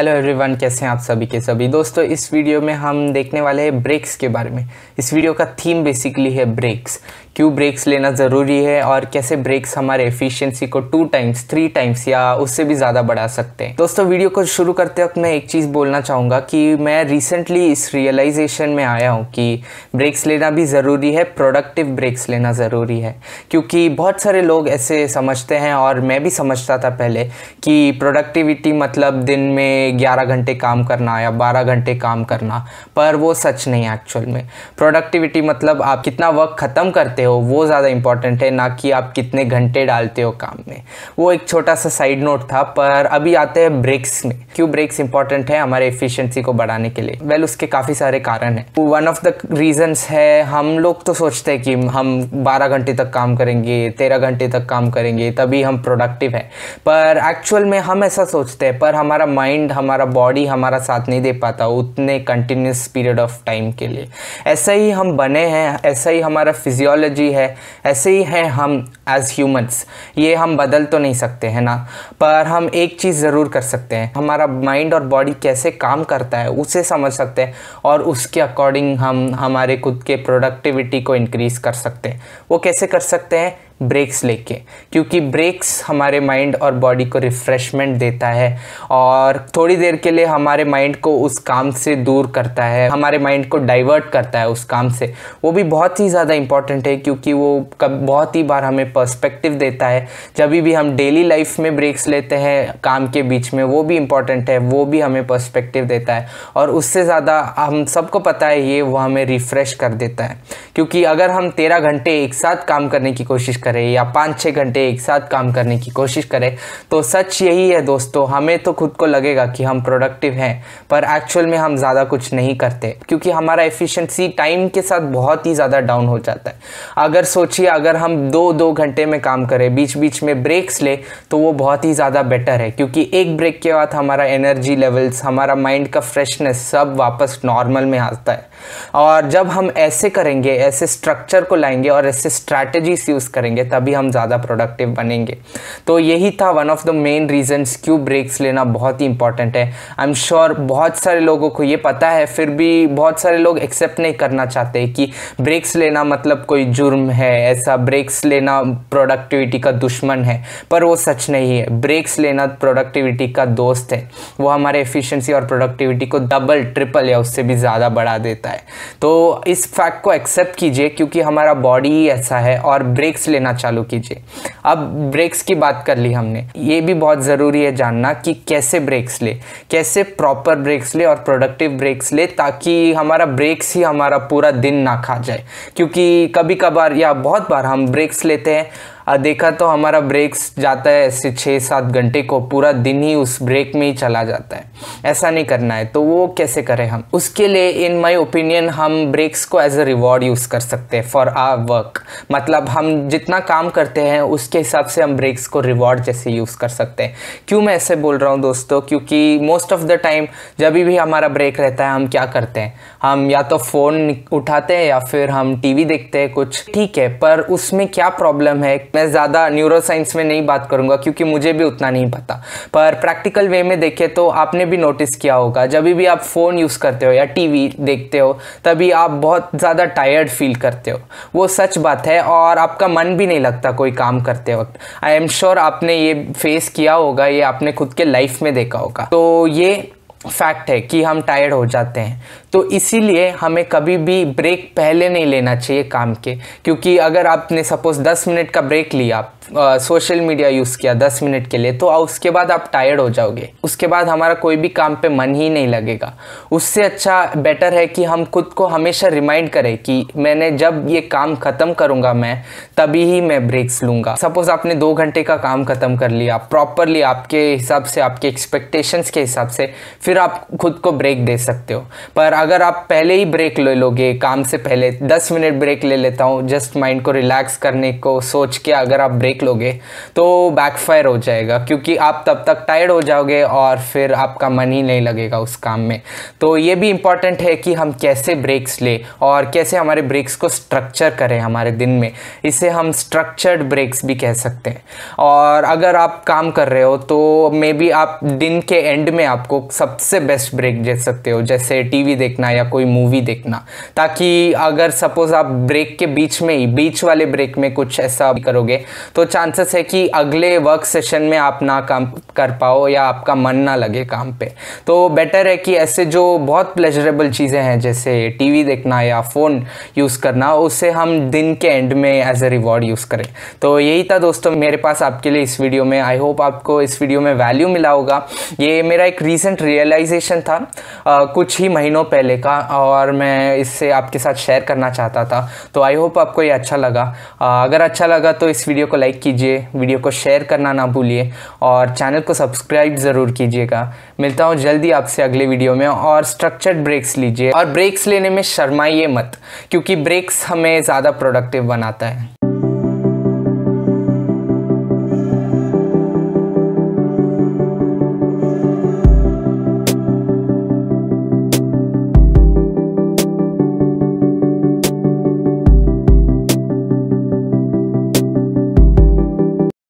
hello everyone कैसे हैं आप सभी के सभी दोस्तों इस वीडियो में हम देखने वाले हैं ब्रेक्स के बारे में इस वीडियो का थीम बेसिकली है ब्रेक्स क्यों ब्रेक्स लेना ज़रूरी है और कैसे ब्रेक्स हमारे एफिशिएंसी को टू टाइम्स थ्री टाइम्स या उससे भी ज़्यादा बढ़ा सकते हैं दोस्तों वीडियो को शुरू करते वक्त मैं एक चीज़ बोलना चाहूँगा कि मैं रिसेंटली इस रियलाइजेशन में आया हूँ कि ब्रेक्स लेना भी ज़रूरी है प्रोडक्टिव ब्रेक्स लेना ज़रूरी है क्योंकि बहुत सारे लोग ऐसे समझते हैं और मैं भी समझता था पहले कि प्रोडक्टिविटी मतलब दिन में में ग्यारह घंटे काम करना या बारह घंटे काम करना पर वो सच नहीं है एक्चुअल में प्रोडक्टिविटी मतलब आप कितना वर्क ख़त्म करते हो वो ज़्यादा इंपॉर्टेंट है ना कि आप कितने घंटे डालते हो काम में वो एक छोटा सा साइड नोट था पर अभी आते हैं ब्रेक्स में क्यों ब्रेक्स इंपॉर्टेंट है हमारे एफिशिएंसी को बढ़ाने के लिए वेल well, उसके काफ़ी सारे कारण हैं वन ऑफ द रीजंस है हम लोग तो सोचते हैं कि हम बारह घंटे तक काम करेंगे तेरह घंटे तक काम करेंगे तभी हम प्रोडक्टिव हैं पर एक्चुअल में हम ऐसा सोचते हैं पर हमारा माइंड हमारा बॉडी हमारा साथ नहीं दे पाता उतने कंटिन्यूस पीरियड ऑफ टाइम के लिए ऐसा ही हम बने हैं ऐसा ही हमारा फिजियोलॉजी है ऐसे ही हैं हम एज ह्यूमन्स ये हम बदल तो नहीं सकते हैं ना पर हम एक चीज़ ज़रूर कर सकते हैं हमारा माइंड और बॉडी कैसे काम करता है उसे समझ सकते हैं और उसके अकॉर्डिंग हम हमारे खुद के प्रोडक्टिविटी को इनक्रीज़ कर सकते हैं वो कैसे कर सकते हैं ब्रेक्स लेके क्योंकि ब्रेक्स हमारे माइंड और बॉडी को रिफ़्रेशमेंट देता है और थोड़ी देर के लिए हमारे माइंड को उस काम से दूर करता है हमारे माइंड को डाइवर्ट करता है उस काम से वो भी बहुत ही ज़्यादा इम्पॉर्टेंट है क्योंकि वो कब बहुत ही बार हमें पर्सपेक्टिव देता है जब भी हम डेली लाइफ में ब्रेक्स लेते हैं काम के बीच में वो भी इंपॉर्टेंट है वो भी हमें पर्स्पेक्टिव देता है और उससे ज़्यादा हम सबको पता है ये वो हमें रिफ़्रेश कर देता है क्योंकि अगर हम तेरह घंटे एक साथ काम करने की कोशिश करें करें या पाँच छः घंटे एक साथ काम करने की कोशिश करें तो सच यही है दोस्तों हमें तो खुद को लगेगा कि हम प्रोडक्टिव हैं पर एक्चुअल में हम ज़्यादा कुछ नहीं करते क्योंकि हमारा एफिशिएंसी टाइम के साथ बहुत ही ज़्यादा डाउन हो जाता है अगर सोचिए अगर हम दो दो घंटे में काम करें बीच बीच में ब्रेक्स लें तो वो बहुत ही ज़्यादा बेटर है क्योंकि एक ब्रेक के बाद हमारा एनर्जी लेवल्स हमारा माइंड का फ्रेशनेस सब वापस नॉर्मल में आता है और जब हम ऐसे करेंगे ऐसे स्ट्रक्चर को लाएंगे और ऐसे स्ट्रैटेजीज यूज़ करेंगे करेंगे तभी हम ज़्यादा प्रोडक्टिव बनेंगे तो यही था one of the main reasons क्यों ब्रेक्स लेना बहुत ही इंपॉर्टेंट है आई एम श्योर बहुत सारे लोगों को ये पता है फिर भी बहुत सारे लोग एक्सेप्ट नहीं करना चाहते कि ब्रेक्स लेना मतलब कोई जुर्म है ऐसा ब्रेक्स लेना प्रोडक्टिविटी का दुश्मन है पर वो सच नहीं है ब्रेक्स लेना प्रोडक्टिविटी का दोस्त है वो हमारे एफिशिएंसी और प्रोडक्टिविटी को डबल ट्रिपल या उससे भी ज़्यादा बढ़ा देता है तो इस फैक्ट को एक्सेप्ट कीजिए क्योंकि हमारा बॉडी ही ऐसा है और ब्रेक्स लेना लेना चालू कीजिए अब ब्रेक्स की बात कर ली हमने ये भी बहुत ज़रूरी है जानना कि कैसे ब्रेक्स ले कैसे प्रॉपर ब्रेक्स ले और प्रोडक्टिव ब्रेक्स ले ताकि हमारा ब्रेक्स ही हमारा पूरा दिन ना खा जाए क्योंकि कभी कभार या बहुत बार हम ब्रेक्स लेते हैं देखा तो हमारा ब्रेक्स जाता है ऐसे छः सात घंटे को पूरा दिन ही उस ब्रेक में ही चला जाता है ऐसा नहीं करना है तो वो कैसे करें हम उसके लिए इन माय ओपिनियन हम ब्रेक्स को एज अ रिवॉर्ड यूज़ कर सकते हैं फॉर आर वर्क मतलब हम जितना काम करते हैं उसके हिसाब से हम ब्रेक्स को रिवॉर्ड जैसे यूज़ कर सकते हैं क्यों मैं ऐसे बोल रहा हूँ दोस्तों क्योंकि मोस्ट ऑफ द टाइम जब भी हमारा ब्रेक रहता है हम क्या करते हैं हम या तो फ़ोन उठाते हैं या फिर हम टीवी देखते हैं कुछ ठीक है पर उसमें क्या प्रॉब्लम है मैं ज़्यादा न्यूरो साइंस में नहीं बात करूँगा क्योंकि मुझे भी उतना नहीं पता पर प्रैक्टिकल वे में देखें तो आपने भी नोटिस किया होगा जब भी आप फ़ोन यूज़ करते हो या टीवी देखते हो तभी आप बहुत ज़्यादा टायर्ड फील करते हो वो सच बात है और आपका मन भी नहीं लगता कोई काम करते वक्त आई एम श्योर आपने ये फेस किया होगा ये आपने खुद के लाइफ में देखा होगा तो ये फैक्ट है कि हम टायर्ड हो जाते हैं तो इसीलिए हमें कभी भी ब्रेक पहले नहीं लेना चाहिए काम के क्योंकि अगर आपने सपोज़ दस मिनट का ब्रेक लिया सोशल मीडिया यूज़ किया दस मिनट के लिए तो उसके बाद आप टायर्ड हो जाओगे उसके बाद हमारा कोई भी काम पे मन ही नहीं लगेगा उससे अच्छा बेटर है कि हम खुद को हमेशा रिमाइंड करें कि मैंने जब ये काम ख़त्म करूंगा मैं तभी ही मैं ब्रेक्स लूंगा सपोज़ आपने दो घंटे का काम ख़त्म कर लिया प्रॉपरली आपके हिसाब से आपके एक्सपेक्टेशंस के हिसाब से फिर आप खुद को ब्रेक दे सकते हो पर अगर आप पहले ही ब्रेक ले लोगे काम से पहले दस मिनट ब्रेक ले लेता हूँ जस्ट माइंड को रिलैक्स करने को सोच के अगर आप ब्रेक लोगे तो बैकफायर हो जाएगा क्योंकि आप तब तक टायर्ड हो जाओगे और फिर आपका मन ही नहीं लगेगा उस काम में तो ये भी इम्पॉर्टेंट है कि हम कैसे ब्रेक्स ले और कैसे हमारे ब्रेक्स को स्ट्रक्चर करें हमारे दिन में इसे हम स्ट्रक्चर्ड ब्रेक्स भी कह सकते हैं और अगर आप काम कर रहे हो तो मे बी आप दिन के एंड में आपको सबसे बेस्ट ब्रेक दे सकते हो जैसे टी देख देखना या कोई मूवी देखना ताकि अगर सपोज आप ब्रेक के बीच में ही बीच वाले ब्रेक में कुछ ऐसा करोगे तो चांसेस है कि अगले वर्क सेशन में आप ना काम कर पाओ या आपका मन ना लगे काम पे तो बेटर है कि ऐसे जो बहुत प्लेजरेबल चीज़ें हैं जैसे टीवी देखना या फ़ोन यूज़ करना उसे हम दिन के एंड में एज ए रिवॉर्ड यूज़ करें तो यही था दोस्तों मेरे पास आपके लिए इस वीडियो में आई होप आपको इस वीडियो में वैल्यू मिला होगा ये मेरा एक रीसेंट रियलाइजेशन था आ, कुछ ही महीनों पहले पहले का और मैं इससे आपके साथ शेयर करना चाहता था तो आई होप आपको ये अच्छा लगा अगर अच्छा लगा तो इस वीडियो को लाइक कीजिए वीडियो को शेयर करना ना भूलिए और चैनल को सब्सक्राइब ज़रूर कीजिएगा मिलता हूँ जल्दी आपसे अगले वीडियो में और स्ट्रक्चर्ड ब्रेक्स लीजिए और ब्रेक्स लेने में शर्माइए मत क्योंकि ब्रेक्स हमें ज़्यादा प्रोडक्टिव बनाता है